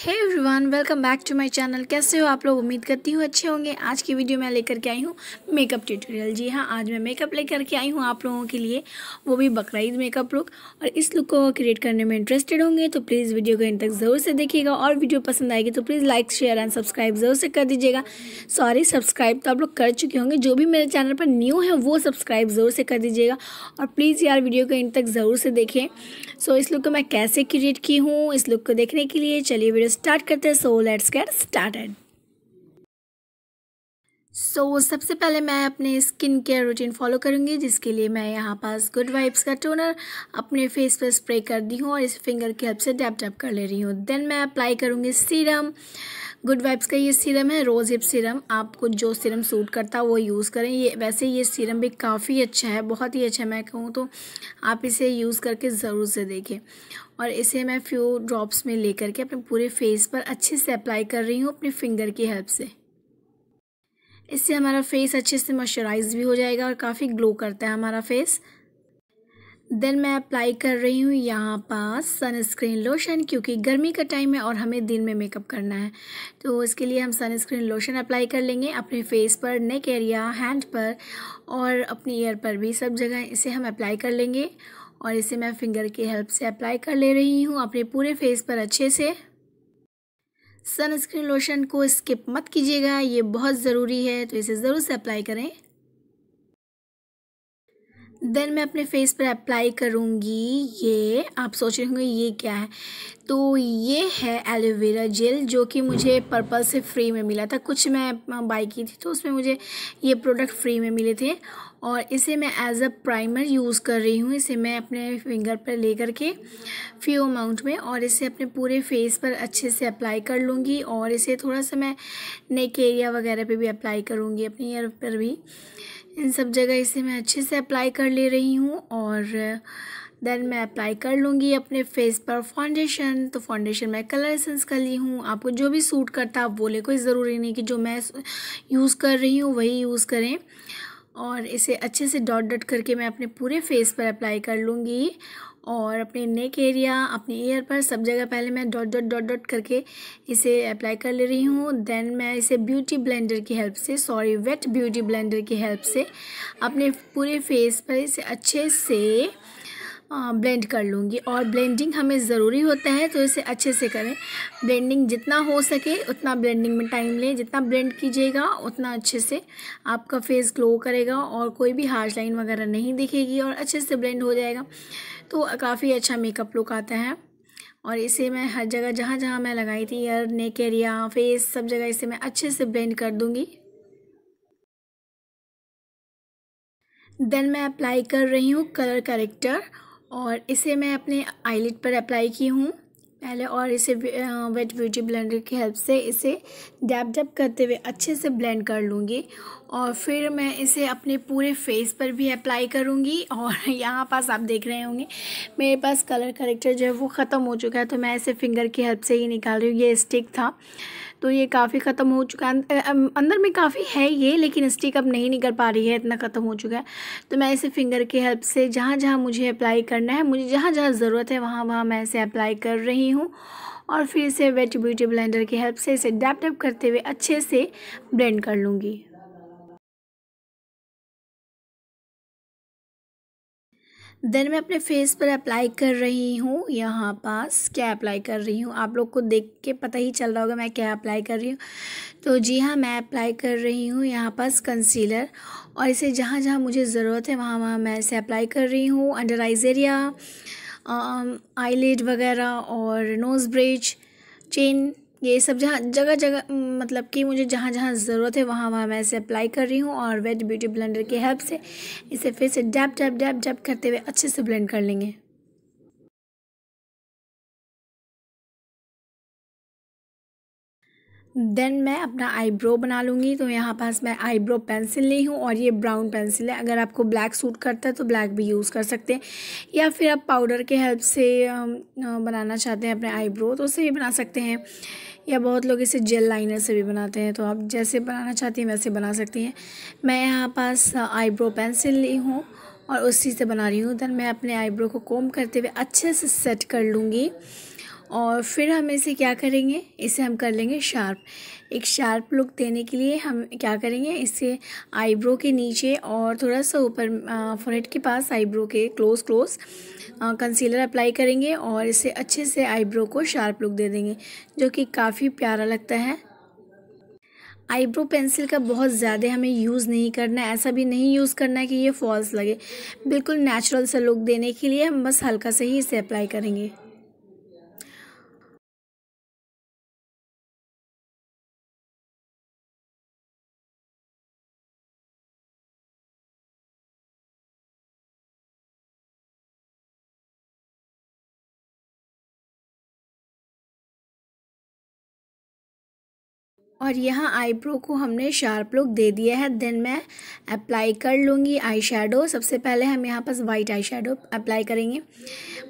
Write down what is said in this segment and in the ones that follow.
hey everyone welcome back to my channel कैसे हो आप लोग उम्मीद करती हूँ अच्छे होंगे आज की वीडियो मैं लेकर के आई हूँ मेकअप ट्यूटोरियल जी हाँ आज मैं मेकअप लेकर के आई हूँ आप लोगों के लिए वो भी बकरा मेकअप लुक और इस लुक को क्रिएट करने में इंटरेस्टेड होंगे तो प्लीज़ वीडियो को इन तक ज़रूर से देखिएगा और वीडियो पसंद आएगी तो please like share and subscribe जरूर से कर दीजिएगा सॉरी सब्सक्राइब तो आप लोग कर चुके होंगे जो भी मेरे चैनल पर न्यू है वो सब्सक्राइब ज़रूर से कर दीजिएगा और प्लीज़ यार वीडियो को इन तक ज़रूर से देखें सो इस लुक को मैं कैसे क्रिएट की हूँ इस लुक को देखने के लिए चलिए वीडियो स्टार्ट करते हैं so let's get started so सबसे पहले मैं अपने स्किन केयर रूटीन फॉलो करूंगी जिसके लिए मैं यहाँ पास गुड वाइब्स का टोनर अपने फेस पर स्प्रे कर दी हूँ और इस फिंगर की हेल्प से डैप डैप कर ले रही हूँ देन मैं अप्लाई करूँगी सीरम गुड वाइब्स का ये सीरम है रोज़ हिप सीरम आपको जो सीरम सूट करता है वो यूज़ करें ये वैसे ये सीरम भी काफ़ी अच्छा है बहुत ही अच्छा मैं कहूँ तो आप इसे यूज़ करके ज़रूर से देखें और इसे मैं फ्यू ड्रॉप्स में लेकर के अपने पूरे फेस पर अच्छे से अप्लाई कर रही हूँ अपने फिंगर की हेल्प से इससे हमारा फेस अच्छे से मॉइस्चराइज भी हो जाएगा और काफ़ी ग्लो करता है हमारा फेस देन मैं अप्लाई कर रही हूँ यहाँ पास सनस्क्रीन लोशन क्योंकि गर्मी का टाइम है और हमें दिन में मेकअप करना है तो इसके लिए हम सनस्क्रीन लोशन अप्लाई कर लेंगे अपने फेस पर नेक एरिया हैंड पर और अपनी ईयर पर भी सब जगह इसे हम अप्लाई कर लेंगे और इसे मैं फिंगर की हेल्प से अप्लाई कर ले रही हूँ अपने पूरे फेस पर अच्छे से सनस्क्रीन लोशन को स्किप मत कीजिएगा ये बहुत ज़रूरी है तो इसे ज़रूर से अप्लाई करें देन मैं अपने फेस पर अप्लाई करूँगी ये आप सोच रहे होंगे ये क्या है तो ये है एलोवेरा जेल जो कि मुझे पर्पल से फ्री में मिला था कुछ मैं बाई की थी तो उसमें मुझे ये प्रोडक्ट फ्री में मिले थे और इसे मैं एज अ प्राइमर यूज़ कर रही हूँ इसे मैं अपने फिंगर पर ले कर के फ्यू अमाउंट में और इसे अपने पूरे फेस पर अच्छे से अप्लाई कर लूँगी और इसे थोड़ा सा मैं नेक एरिया वगैरह पर भी अप्लाई करूँगी अपने ईयर पर भी इन सब जगह इसे मैं अच्छे से अप्लाई कर ले रही हूँ और देन मैं अप्लाई कर लूँगी अपने फेस पर फाउंडेशन तो फाउंडेशन मैं कलर एसेंस कर ली हूँ आपको जो भी सूट करता आप बोले कोई ज़रूरी नहीं कि जो मैं यूज़ कर रही हूँ वही यूज़ करें और इसे अच्छे से डॉट डॉट करके मैं अपने पूरे फेस पर अप्लाई कर लूँगी और अपने नेक एरिया अपने ईयर पर सब जगह पहले मैं डॉट डॉट डॉट डॉट करके इसे अप्लाई कर ले रही हूँ देन मैं इसे ब्यूटी ब्लेंडर की हेल्प से सॉरी वेट ब्यूटी ब्लेंडर की हेल्प से अपने पूरे फेस पर इसे अच्छे से ब्लेंड कर लूँगी और ब्लेंडिंग हमें ज़रूरी होता है तो इसे अच्छे से करें ब्लेंडिंग जितना हो सके उतना ब्लेंडिंग में टाइम लें जितना ब्लेंड कीजिएगा उतना अच्छे से आपका फेस ग्लो करेगा और कोई भी हार्श लाइन वगैरह नहीं दिखेगी और अच्छे से ब्लेंड हो जाएगा तो काफ़ी अच्छा मेकअप लुक आता है और इसे मैं हर जगह जहाँ जहाँ मैं लगाई थी ईयर नेक एरिया फेस सब जगह इसे मैं अच्छे से ब्लेंड कर दूँगी देन मैं अप्लाई कर रही हूँ कलर करेक्टर और इसे मैं अपने आईलिट पर अप्लाई की हूँ पहले और इसे वेट ब्यूटी ब्लेंडर की हेल्प से इसे डैप डैप करते हुए अच्छे से ब्लेंड कर लूँगी और फिर मैं इसे अपने पूरे फेस पर भी अप्लाई करूँगी और यहाँ पास आप देख रहे होंगे मेरे पास कलर करेक्टर जो है वो ख़त्म हो चुका है तो मैं इसे फिंगर की हेल्प से ही निकाल रही हूँ ये स्टिक था तो ये काफ़ी ख़त्म हो चुका है अंदर में काफ़ी है ये लेकिन स्टिक अब नहीं निकल पा रही है इतना ख़त्म हो चुका है तो मैं इसे फिंगर की हेल्प से जहाँ जहाँ मुझे अप्लाई करना है मुझे जहाँ जहाँ ज़रूरत है वहाँ वहाँ मैं इसे अप्लाई कर रही हूँ और फिर इसे वेट ब्यूटी ब्लेंडर की हेल्प से इसे डैप डैप करते हुए अच्छे से ब्लेंड कर लूँगी देन मैं अपने फेस पर अप्लाई कर रही हूँ यहाँ पास क्या अप्लाई कर रही हूँ आप लोग को देख के पता ही चल रहा होगा मैं क्या अप्लाई कर रही हूँ तो जी हाँ मैं अप्लाई कर रही हूँ यहाँ पास कंसीलर और इसे जहाँ जहाँ मुझे ज़रूरत है वहाँ वहाँ मैं इसे अप्लाई कर रही हूँ अंडर आइज एरिया आईलेट वगैरह और नोज़ ब्रिज चेन ये सब जहाँ जगह जगह मतलब कि मुझे जहाँ जहाँ ज़रूरत है वहाँ वहाँ मैं इसे अप्लाई कर रही हूँ और वेट ब्यूटी ब्लेंडर की हेल्प से इसे फिर से डैप डैप डैप डैप करते हुए अच्छे से ब्लेंड कर लेंगे देन मैं अपना आईब्रो बना लूँगी तो यहाँ पास मैं आईब्रो पेंसिल ली हूँ और ये ब्राउन पेंसिल है अगर आपको ब्लैक सूट करता है तो ब्लैक भी यूज़ कर सकते हैं या फिर आप पाउडर के हेल्प से बनाना चाहते हैं अपने आईब्रो तो उसे भी बना सकते हैं या बहुत लोग इसे जेल लाइनर से भी बनाते हैं तो आप जैसे बनाना चाहती हैं वैसे बना सकती हैं मैं यहाँ पास आईब्रो पेंसिल ली हूँ और उसी से बना रही हूँ दैन मैं अपने आईब्रो को कोम करते हुए अच्छे से सेट कर लूँगी और फिर हम इसे क्या करेंगे इसे हम कर लेंगे शार्प एक शार्प लुक देने के लिए हम क्या करेंगे इसे आईब्रो के नीचे और थोड़ा सा ऊपर फोरहेड के पास आईब्रो के क्लोज क्लोज कंसीलर अप्लाई करेंगे और इसे अच्छे से आईब्रो को शार्प लुक दे देंगे जो कि काफ़ी प्यारा लगता है आईब्रो पेंसिल का बहुत ज़्यादा हमें यूज़ नहीं करना है ऐसा भी नहीं यूज़ करना है कि ये फॉल्स लगे बिल्कुल नेचुरल सा लुक देने के लिए हम बस हल्का से ही इसे अप्लाई करेंगे और यहाँ आईब्रो को हमने शार्प लुक दे दिया है देन मैं अप्लाई कर लूँगी आई शेडो सबसे पहले हम यहाँ पास वाइट आई शेडो अप्लाई करेंगे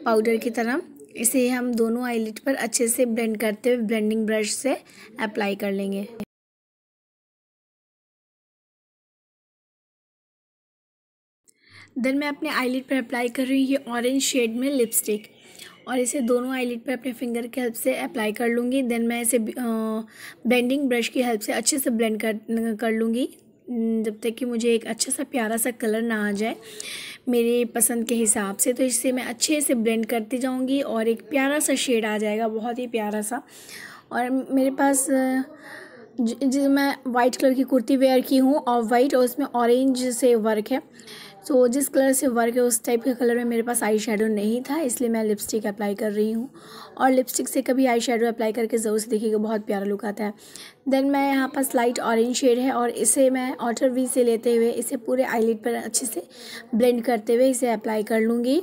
पाउडर की तरह इसे हम दोनों आईलिट पर अच्छे से ब्लेंड करते हुए ब्लेंडिंग ब्रश से अप्लाई कर लेंगे देन मैं अपने आईलिट पर अप्लाई कर रही हूँ ये ऑरेंज शेड में लिपस्टिक और इसे दोनों आईलिट पर अपने फिंगर की हेल्प से अप्लाई कर लूँगी देन मैं इसे ब्लेंडिंग ब्रश की हेल्प से अच्छे से ब्लेंड कर कर लूँगी जब तक कि मुझे एक अच्छा सा प्यारा सा कलर ना आ जाए मेरे पसंद के हिसाब से तो इसे मैं अच्छे से ब्लेंड करती जाऊँगी और एक प्यारा सा शेड आ जाएगा बहुत ही प्यारा सा और मेरे पास जो मैं वाइट कलर की कुर्ती वेयर की हूँ और वाइट और उसमें ऑरेंज से वर्क है सो so, जिस कलर से वर्क है उस टाइप के कलर में मेरे पास आई शेडो नहीं था इसलिए मैं लिपस्टिक अप्लाई कर रही हूँ और लिपस्टिक से कभी आई शेडो अप्लाई करके ज़रूर से देखिएगा बहुत प्यारा लुक आता है देन मैं यहाँ पास लाइट ऑरेंज शेड है और इसे मैं ऑटर वी से लेते हुए इसे पूरे आईलिट पर अच्छे से ब्लेंड करते हुए इसे अप्लाई कर लूँगी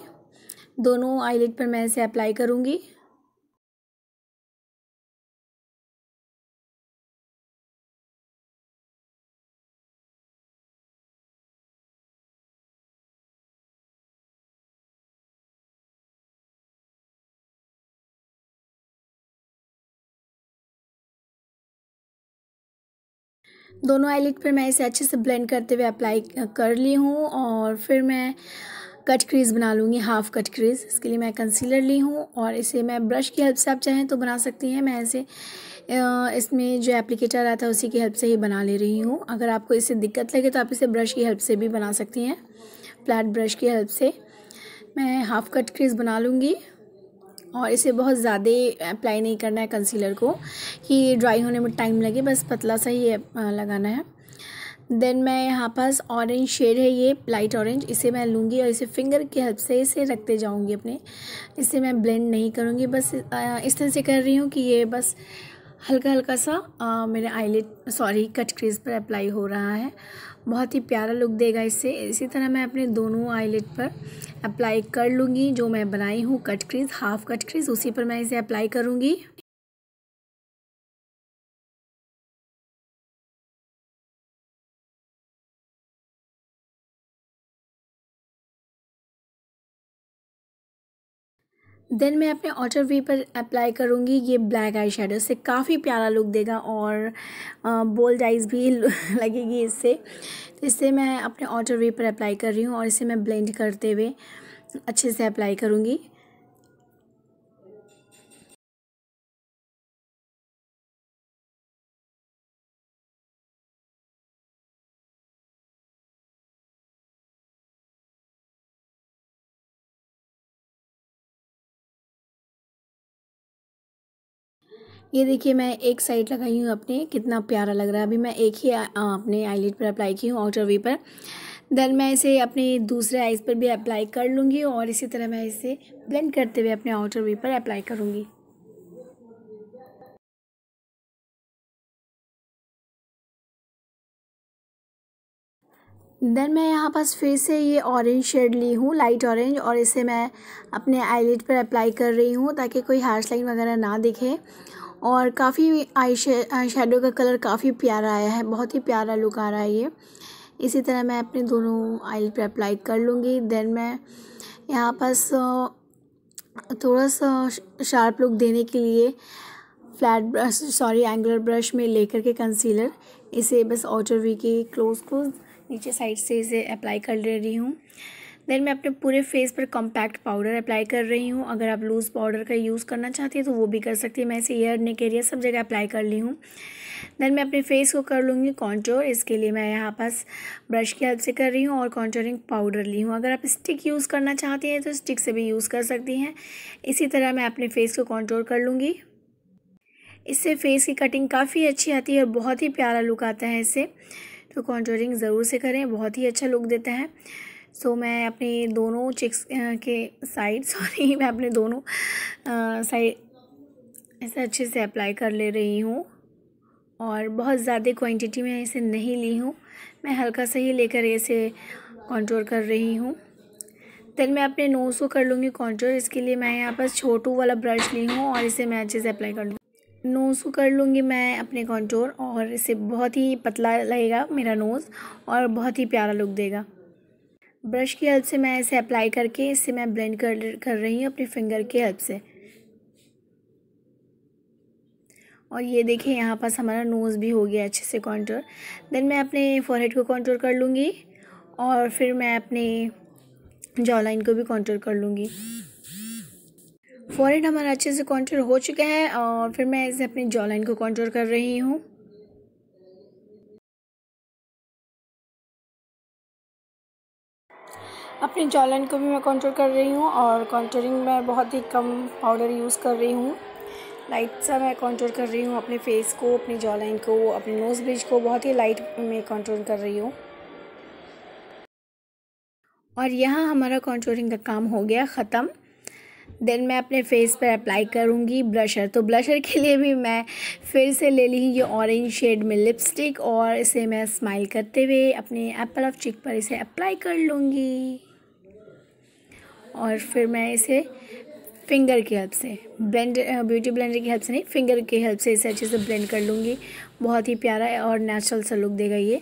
दोनों आईलिट पर मैं इसे अप्लाई करूँगी दोनों आईलिट पर मैं इसे अच्छे से ब्लेंड करते हुए अप्लाई कर ली हूँ और फिर मैं कट क्रीज़ बना लूँगी हाफ़ कट क्रीज़ इसके लिए मैं कंसीलर ली हूँ और इसे मैं ब्रश की हेल्प से आप चाहें तो बना सकती हैं मैं ऐसे इसमें जो एप्लीकेटर आता है उसी की हेल्प से ही बना ले रही हूँ अगर आपको इससे दिक्कत लगे तो आप इसे ब्रश की हेल्प से भी बना सकती हैं फ्लैट ब्रश की हेल्प से मैं हाफ़ कट क्रीज़ बना लूँगी और इसे बहुत ज़्यादा अप्लाई नहीं करना है कंसीलर को कि ड्राई होने में टाइम लगे बस पतला सा ही लगाना है देन मैं यहाँ पास ऑरेंज शेड है ये लाइट ऑरेंज इसे मैं लूँगी और इसे फिंगर की हेल्प से इसे रखते जाऊँगी अपने इसे मैं ब्लेंड नहीं करूँगी बस इस तरह से कर रही हूँ कि ये बस हल्का हल्का सा आ, मेरे आईलेट सॉरी कट क्रीज पर अप्लाई हो रहा है बहुत ही प्यारा लुक देगा इससे इसी तरह मैं अपने दोनों आईलेट पर अप्लाई कर लूँगी जो मैं बनाई हूँ cut crease half cut crease उसी पर मैं इसे अप्लाई करूँगी देन मैं अपने ऑटर वी पर अप्लाई करूँगी ये ब्लैक आई शेडो से काफ़ी प्यारा लुक देगा और बोल्ड आइज भी लगेगी इससे तो इससे मैं अपने ऑटर वी पर अप्लाई कर रही हूँ और इसे मैं ब्लेंड करते हुए अच्छे से अप्लाई करूँगी ये देखिए मैं एक साइड लगाई हूँ अपने कितना प्यारा लग रहा है अभी मैं एक ही आ, अपने आईलेट पर अप्लाई की हूँ आउटर वे पर देन मैं इसे अपने दूसरे आइज पर भी अप्लाई कर लूँगी और इसी तरह मैं इसे ब्लेंड करते हुए अपने आउटर वे पर अप्लाई करूँगी देन मैं यहाँ पास फिर से ये ऑरेंज शेड ली हूँ लाइट ऑरेंज और इसे मैं अपने आईलिड पर अप्लाई कर रही हूँ ताकि कोई हार्श लाइन वगैरह ना दिखे और काफ़ी आई शेडो का कलर काफ़ी प्यारा आया है बहुत ही प्यारा लुक आ रहा है ये इसी तरह मैं अपने दोनों आई पर अप्लाई कर लूँगी देन मैं यहाँ पास थोड़ा सा शार्प लुक देने के लिए flat brush sorry angular brush में लेकर के कंसीलर इसे बस ऑटर वी के क्लोज क्लोज नीचे साइड से इसे अप्लाई कर ले रही हूँ देन मैं अपने पूरे फेस पर कॉम्पैक्ट पाउडर अप्लाई कर रही हूँ अगर आप लूज़ पाउडर का यूज़ करना चाहती हैं तो वो भी कर सकती है मैं इसे ईयर नेक एरिया सब जगह अप्लाई कर ली हूँ देन मैं अपने फेस को कर लूँगी कॉन्टोर इसके लिए मैं यहाँ पास ब्रश की हेल्प से कर रही हूँ और कॉन्टोरिंग पाउडर ली हूँ अगर आप स्टिक यूज़ करना चाहती हैं तो स्टिक से भी यूज़ कर सकती हैं इसी तरह मैं अपने फेस को कॉन्टोर कर लूँगी इससे फेस की कटिंग काफ़ी अच्छी आती है और बहुत ही प्यारा लुक आता है इससे तो कॉन्टोरिंग ज़रूर से करें बहुत ही अच्छा लुक देता है सो मैं अपने दोनों चिक्स के साइड सॉरी मैं अपने दोनों साइड ऐसे अच्छे से अप्लाई कर ले रही हूँ और बहुत ज़्यादा क्वांटिटी में इसे नहीं ली हूँ मैं हल्का सा ही लेकर इसे कंट्रोल कर रही हूँ देन मैं अपने नोज़ को कर लूँगी कंट्रोल इसके लिए मैं यहाँ पर छोटू वाला ब्रश ली हूँ और इसे मैं अच्छे से अप्लाई कर लूँ नोज़ को कर लूँगी मैं अपने कॉन्ट्रोल और इसे बहुत ही पतला लगेगा मेरा नोज़ और बहुत ही प्यारा लुक देगा ब्रश की हेल्प से मैं इसे अप्लाई करके इससे मैं ब्लेंड कर कर रही हूँ अपनी फिंगर की हेल्प से और ये देखिए यहाँ पास हमारा नोज़ भी हो गया अच्छे से कॉन्ट्रोल देन मैं अपने फॉरहेड को कॉन्ट्रोल कर लूँगी और फिर मैं अपने जॉ लाइन को भी कॉन्ट्रोल कर लूँगी फॉरहेड हमारा अच्छे से कॉन्ट्रोल हो चुका है और फिर मैं इसे अपनी जॉ लाइन को कॉन्ट्रोल कर रही हूँ अपनी जॉलाइन को भी मैं कंट्रोल कर रही हूँ और कंट्रोलिंग में बहुत ही कम पाउडर यूज़ कर रही हूँ लाइट सा मैं कंट्रोल कर रही हूँ अपने फेस को अपनी जॉलाइन को अपने नोज़ ब्रिज को बहुत ही लाइट में कंट्रोल कर रही हूँ और यहाँ हमारा कंट्रोलिंग का काम हो गया ख़त्म देन मैं अपने फेस पर अप्लाई करूँगी ब्लशर तो ब्लशर के लिए भी मैं फिर से ले ली ये ऑरेंज शेड में लिपस्टिक और इसे मैं स्माइल करते हुए अपने एप्पल ऑफ चिक पर इसे अप्लाई कर लूँगी और फिर मैं इसे फिंगर की हेल्प से ब्लेंड ब्यूटी ब्लेंडर की हेल्प से नहीं फिंगर की हेल्प से इसे अच्छे से ब्लेंड कर लूँगी बहुत ही प्यारा और नेचुरल सा लुक देगा ये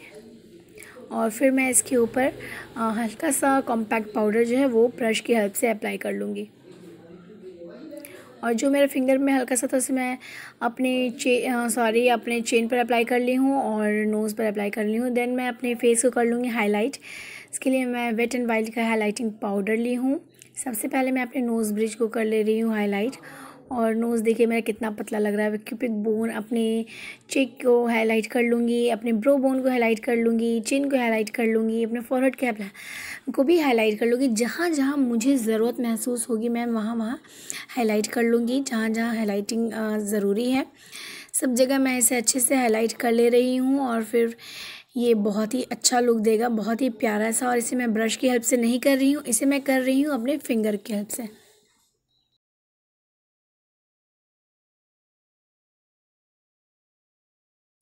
और फिर मैं इसके ऊपर हल्का सा कॉम्पैक्ट पाउडर जो है वो ब्रश की हेल्प से अप्लाई कर लूँगी और जो मेरे फिंगर में हल्का सा था उसे मैं अपने चे सॉरी अपने चेन पर अप्लाई कर ली हूँ और नोज़ पर अप्लाई कर ली हूँ देन मैं अपने फेस को कर लूँगी हाईलाइट इसके लिए मैं वेट एंड वाइल्ड का हाईलाइटिंग पाउडर ली हूँ सबसे पहले मैं अपने नोज़ ब्रिज को कर ले रही हूँ हाईलाइट और नोज़ देखिए मेरा कितना पतला लग रहा है क्यूपिक बोन अपने चेक को हाईलाइट कर लूँगी अपने ब्रो बोन को हाईलाइट कर लूँगी चिन को हाईलाइट कर लूँगी अपने फॉरवर्ड कैप को भी हाईलाइट कर लूँगी जहाँ जहाँ मुझे ज़रूरत महसूस होगी मैं वहाँ वहाँ हाईलाइट कर लूँगी जहाँ जहाँ हाईलाइटिंग ज़रूरी है सब जगह मैं इसे अच्छे से हाईलाइट कर ले रही हूँ और फिर ये बहुत ही अच्छा लुक देगा बहुत ही प्यारा सा और इसे मैं ब्रश की हेल्प से नहीं कर रही हूँ इसे मैं कर रही हूँ अपने फिंगर की हेल्प से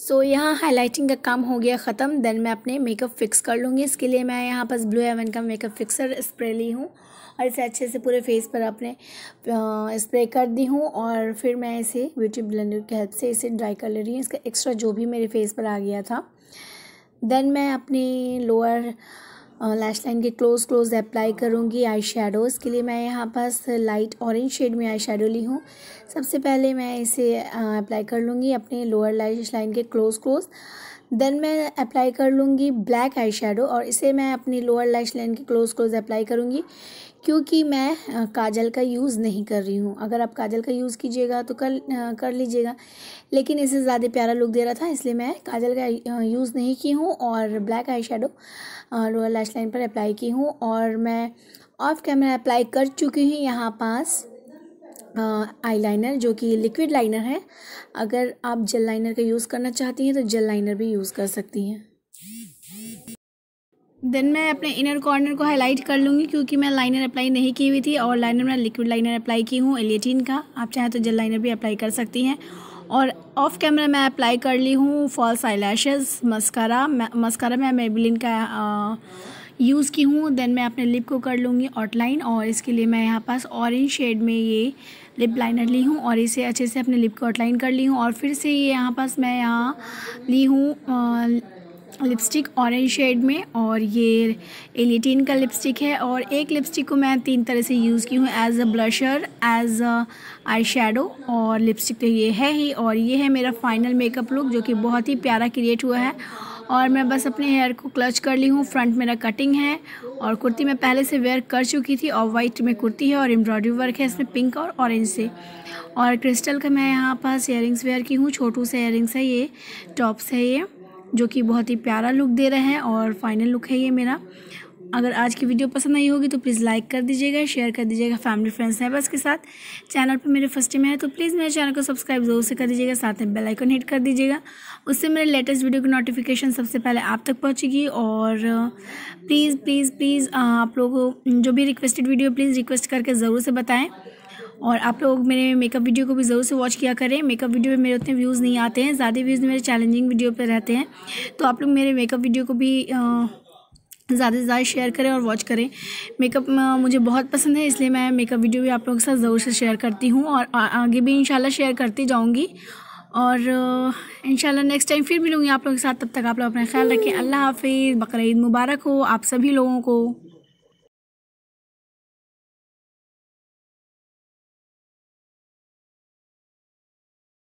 सो so, यहाँ हाईलाइटिंग का काम हो गया ख़त्म देन मैं अपने मेकअप फिक्स कर लूँगी इसके लिए मैं यहाँ पास ब्लू हेवन का मेकअप फिक्सर स्प्रे ली हूँ और इसे अच्छे से पूरे फेस पर अपने स्प्रे कर दी हूँ और फिर मैं इसे ब्यूटी ब्लेंडर की हेल्प से इसे ड्राई कर ले रही हूँ इसका एक्स्ट्रा जो भी मेरे फेस पर आ गया था देन मैं अपने लोअर लैश लाइन के क्लोज क्लोज अप्लाई करूँगी आई शेडोज़ के लिए मैं यहाँ पास लाइट ऑरेंज शेड में आई शेडो ली हूँ सबसे पहले मैं इसे अप्लाई uh, कर लूँगी अपने लोअर लैश लाइन के क्लोज क्लोज देन मैं अप्लाई कर लूँगी ब्लैक आई और इसे मैं अपनी लोअर लैश लाइन के क्लोज क्लोज अप्लाई करूँगी क्योंकि मैं काजल का यूज़ नहीं कर रही हूँ अगर आप काजल का यूज़ कीजिएगा तो कर कर लीजिएगा लेकिन इसे ज़्यादा प्यारा लुक दे रहा था इसलिए मैं काजल का यूज़ नहीं की हूँ और black eye lower lash line पर अप्लाई की हूँ और मैं ऑफ कैमरा अप्लाई कर चुकी हूँ यहाँ पास आईलाइनर जो कि लिक्विड लाइनर है अगर आप जेल लाइनर का यूज़ करना चाहती हैं तो जेल लाइनर भी यूज़ कर सकती हैं देन मैं अपने इनर कॉर्नर को हाईलाइट कर लूँगी क्योंकि मैं लाइनर अप्लाई नहीं की हुई थी और लाइनर मैं लिक्विड लाइनर अप्लाई की हूँ एलिएटिन का आप चाहें तो जेल लाइनर भी अप्लाई कर सकती हैं और ऑफ कैमरा मैं अप्लाई कर ली हूँ false eyelashes mascara mascara मैं मेबिलिन का आ, यूज़ की हूँ देन मैं अपने लिप को कर लूँगी आउटलाइन और इसके लिए मैं यहाँ पास ऑरेंज शेड में ये लिप लाइनर ली हूँ और इसे अच्छे से अपने लिप को आउटलाइन कर ली हूँ और फिर से ये यहाँ पास मैं यहाँ ली हूँ लिपस्टिक ऑरेंज शेड में और ये एलिटीन का लिपस्टिक है और एक लिपस्टिक को मैं तीन तरह से यूज़ की हूँ as a blusher as a eye shadow और लिपस्टिक तो ये है ही और ये है मेरा फाइनल मेकअप लुक जो कि बहुत ही प्यारा क्रिएट हुआ है और मैं बस अपने हेयर को क्लच कर ली हूँ फ्रंट मेरा कटिंग है और कुर्ती मैं पहले से वेयर कर चुकी थी और वाइट में कुर्ती है और एम्ब्रॉयडरी वर्क है इसमें पिंक और ऑरेंज से और क्रिस्टल का मैं यहाँ पास एयरिंग्स वेयर की हूँ छोटू से एयरिंग्स है ये टॉप्स है ये जो कि बहुत ही प्यारा लुक दे रहा है और फाइनल लुक है ये मेरा अगर आज की वीडियो पसंद आई होगी तो प्लीज़ लाइक कर दीजिएगा शेयर कर दीजिएगा फैमिली फ्रेंड्स नेबर्स के साथ चैनल पर मेरे फर्स्ट टाइम है तो प्लीज़ मेरे चैनल को सब्सक्राइब जरूर से कर दीजिएगा साथ में बेल आइकन हिट कर दीजिएगा उससे मेरे लेटेस्ट वीडियो की नोटिफिकेशन सबसे पहले आप तक पहुँचेगी और प्लीज़ प्लीज़ प्लीज़ आप लोगों को जो भी रिक्वेस्टेड वीडियो प्लीज़ रिक्वेस्ट करके ज़रूर से बताएँ और आप लोग मेरे मेकअप वीडियो को भी ज़रूर से वॉच किया करें मेकअप वीडियो में मेरे उतने व्यूज़ नहीं आते हैं ज़्यादा व्यूज़ मेरे चैलेंजिंग वीडियो पर रहते हैं तो आप लोग मेरे मेकअप वीडियो को भी आ, ज़्यादा से ज़्यादा शेयर करें और वॉच करें मेकअप मुझे बहुत पसंद है इसलिए मैं मेकअप वीडियो भी आप लोगों के साथ ज़रूर से शेयर करती हूँ और आगे भी इंशाल्लाह शेयर करती जाऊँगी और इंशाल्लाह नेक्स्ट टाइम फिर मिलूँगी आप लोगों के साथ तब तक आप लोग अपना ख्याल रखें अल्लाह हाफिज़ बकर मुबारक हो आप सभी लोगों को